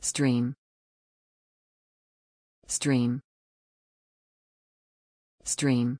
stream stream stream